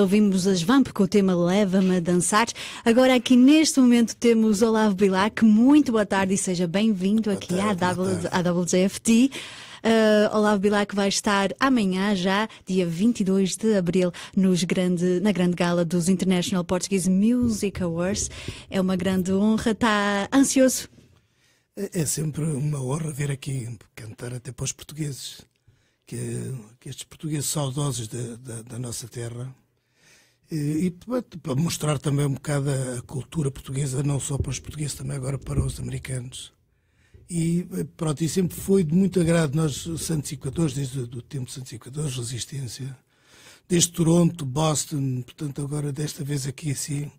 Ouvimos as Vamp com o tema Leva-me a Dançar. Agora aqui neste momento temos Olavo Bilac. muito boa tarde e seja bem-vindo aqui tarde, à, w, à Uh, Olavo Bilac vai estar amanhã já, dia 22 de Abril, nos grande, na grande gala dos International Portuguese Music Awards. É uma grande honra, está ansioso? É, é sempre uma honra vir aqui cantar até para os portugueses, que, que estes portugueses saudosos da nossa terra e para mostrar também um bocado a cultura portuguesa, não só para os portugueses, também agora para os americanos. E pronto, e sempre foi de muito agrado. Nós, Santos e desde o tempo de Santos e Resistência, desde Toronto, Boston, portanto, agora desta vez aqui assim,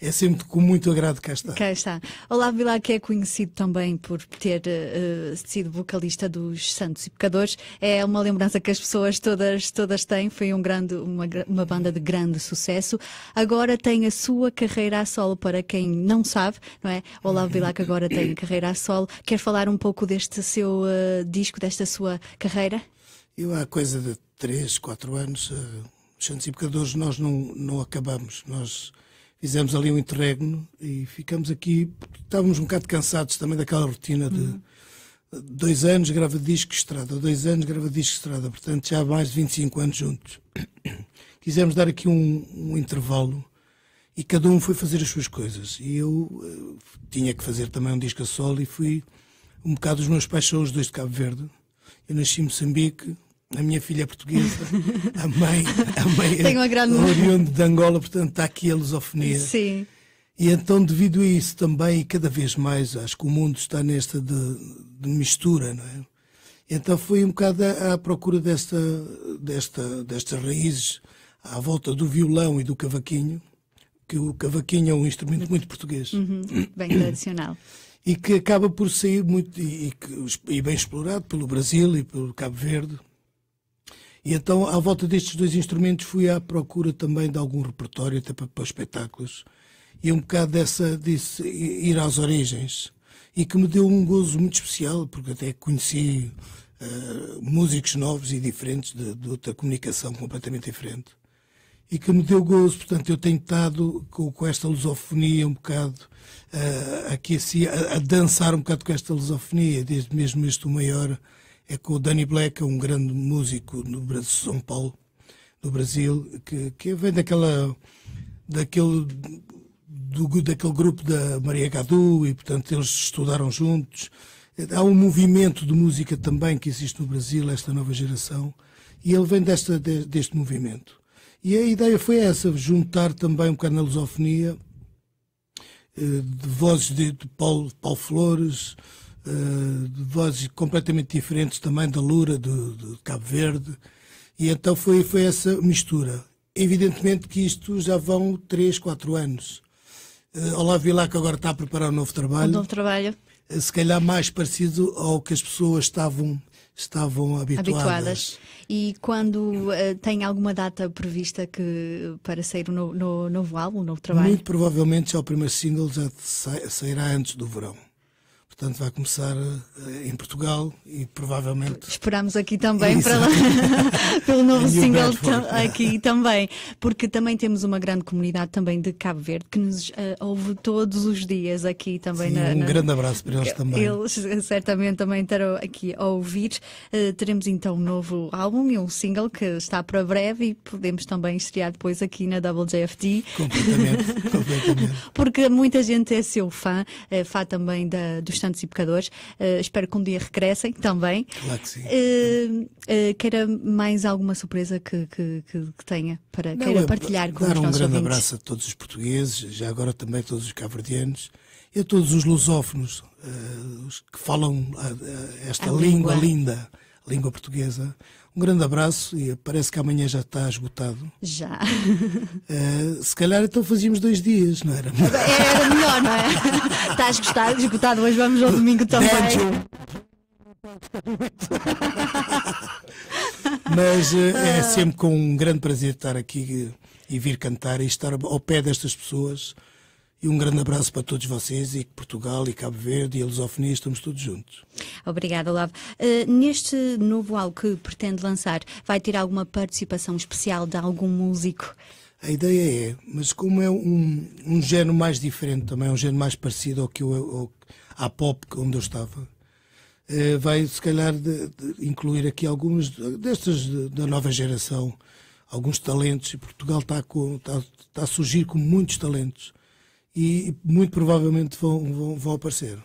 é sempre com muito agrado cá está. Cá está. Olavo Vilar, que é conhecido também por ter uh, sido vocalista dos Santos e Pecadores, é uma lembrança que as pessoas todas, todas têm. Foi um grande, uma, uma banda de grande sucesso. Agora tem a sua carreira a solo, para quem não sabe, não é? Olavo Vilar, que agora tem carreira a solo. Quer falar um pouco deste seu uh, disco, desta sua carreira? Eu, há coisa de 3, 4 anos, uh, Santos e Pecadores, nós não, não acabamos. Nós fizemos ali um interregno e ficamos aqui, estávamos um bocado cansados também daquela rotina de uhum. dois anos grava disco estrada, dois anos grava disco estrada, portanto já há mais de 25 anos juntos. Quisemos dar aqui um, um intervalo e cada um foi fazer as suas coisas. E eu eh, tinha que fazer também um disco a solo e fui um bocado, os meus pais são os dois de Cabo Verde. Eu nasci em Moçambique, a minha filha é portuguesa, a mãe, a mãe Tenho é grande... oriundo de Angola, portanto está aqui a lusofonia. Sim. E então, devido a isso também, e cada vez mais, acho que o mundo está nesta de, de mistura, não é? Então foi um bocado à, à procura desta, desta, destas raízes, à volta do violão e do cavaquinho, que o cavaquinho é um instrumento muito português. Uhum, bem tradicional. E que acaba por sair muito, e, e, e bem explorado pelo Brasil e pelo Cabo Verde. E então, à volta destes dois instrumentos, fui à procura também de algum repertório, até para, para espetáculos, e um bocado dessa, disse, ir às origens, e que me deu um gozo muito especial, porque até conheci uh, músicos novos e diferentes, de, de outra comunicação completamente diferente, e que me deu gozo, portanto, eu tenho estado com, com esta lusofonia um bocado, uh, aqui assim, a, a, dançar um bocado com esta lusofonia, desde mesmo este o maior é com o Danny Black, é um grande músico do São Paulo, do Brasil, que, que vem daquela, daquele, do, daquele grupo da Maria Gadu e, portanto, eles estudaram juntos. Há um movimento de música também que existe no Brasil, esta nova geração, e ele vem desta, deste movimento. E a ideia foi essa, juntar também um bocado na lusofonia eh, de vozes de, de Paulo, Paulo Flores, eh, de vozes completamente diferentes também da Lura, do, do Cabo Verde, e então foi, foi essa mistura. Evidentemente que isto já vão 3, 4 anos. Uh, eh, Olavo que agora está a preparar um novo trabalho. Um novo trabalho. Eh, se calhar mais parecido ao que as pessoas estavam, estavam habituadas. habituadas. E quando uh, tem alguma data prevista que, para sair o no, no, novo álbum, o novo trabalho? Muito provavelmente já o primeiro single já sairá antes do verão. Portanto, vai começar eh, em Portugal e provavelmente. Esperamos aqui também é para pelo novo single aqui também, porque também temos uma grande comunidade também de Cabo Verde que nos uh, ouve todos os dias aqui também. Sim, na, um na... grande abraço para eles também. Eles eh, certamente também estarão aqui a ouvir. Uh, teremos então um novo álbum e um single que está para breve e podemos também estrear depois aqui na WJFD. Completamente, completamente. porque muita gente é seu fã, uh, fã também da, dos santos e pecadores. Uh, espero que um dia regressem também. Claro que sim. Uh, uh, queira mais alguma surpresa que, que, que, que tenha para Não, queira partilhar com os nossos Dar um grande ouvintes. abraço a todos os portugueses, já agora também a todos os caverdianos e a todos os lusófonos os que falam esta língua, língua linda língua portuguesa. Um grande abraço e parece que amanhã já está esgotado. Já. Uh, se calhar então fazíamos dois dias, não era? É, era melhor, não é? Está esgotado, esgotado hoje vamos ao domingo também. Mas uh, é ah. sempre com um grande prazer estar aqui e vir cantar e estar ao pé destas pessoas e um grande abraço para todos vocês e Portugal e Cabo Verde e a Lusofonia estamos todos juntos. Obrigada, Olavo. Uh, neste novo álbum que pretende lançar, vai ter alguma participação especial de algum músico? A ideia é, mas como é um, um género mais diferente também, é um género mais parecido ao que eu, ao, à pop onde eu estava, eh, vai se calhar de, de incluir aqui alguns destas de, da nova geração, alguns talentos, e Portugal está, com, está, está a surgir com muitos talentos e muito provavelmente vão, vão, vão aparecer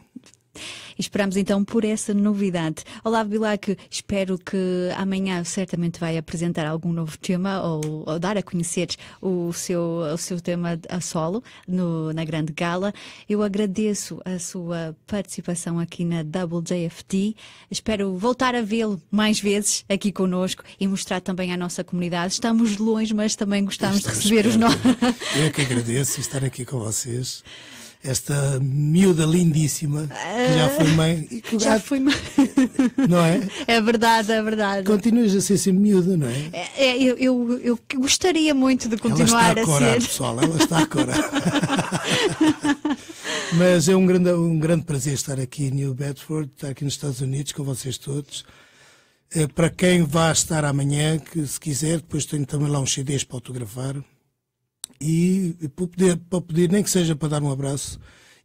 e esperamos então por essa novidade. Olavo Bilac, espero que amanhã certamente vai apresentar algum novo tema ou, ou dar a conhecer o seu, o seu tema a solo no, na grande gala. Eu agradeço a sua participação aqui na WJFT. Espero voltar a vê-lo mais vezes aqui conosco e mostrar também à nossa comunidade. Estamos longe, mas também gostamos de receber os nossos. Eu é que agradeço estar aqui com vocês esta miúda lindíssima, que já foi mãe. E que já gato, foi mãe. Não é? É verdade, é verdade. Continuas a ser sempre miúda, não é? é, é eu, eu, eu, gostaria muito de continuar ela está a, a ser. pessoal, ela está a corar. Mas é um grande, um grande prazer estar aqui em New Bedford, estar aqui nos Estados Unidos com vocês todos. Eh, para quem vai estar amanhã, que se quiser, depois tenho também lá uns CDs para autografar e, e para, poder, para poder, nem que seja para dar um abraço,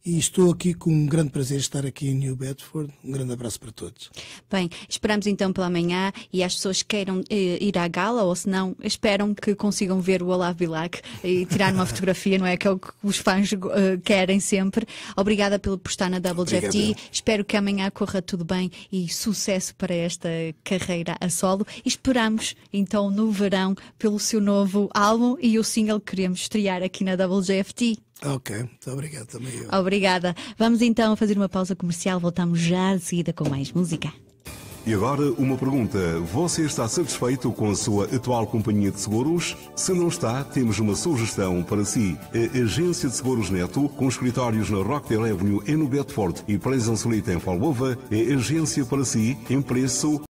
e estou aqui com um grande prazer estar aqui em New Bedford. Um grande abraço para todos. Bem, esperamos então pela manhã e as pessoas queiram eh, ir à gala ou se não, esperam que consigam ver o Olá Bilac e tirar uma fotografia, não é? Que é o que os fãs eh, querem sempre. Obrigada pelo postar na JFT. Espero que amanhã corra tudo bem e sucesso para esta carreira a solo. E esperamos então no verão pelo seu novo álbum e o single que queremos estrear aqui na JFT. Ok, muito obrigado também. Eu. Obrigada. Vamos então fazer uma pausa comercial, voltamos já de seguida com mais música. E agora uma pergunta. Você está satisfeito com a sua atual companhia de seguros? Se não está, temos uma sugestão para si. A Agência de Seguros Neto, com escritórios na Rockdale Avenue em Bedford e Pleasant Street em Falmouth, é agência para si em preço,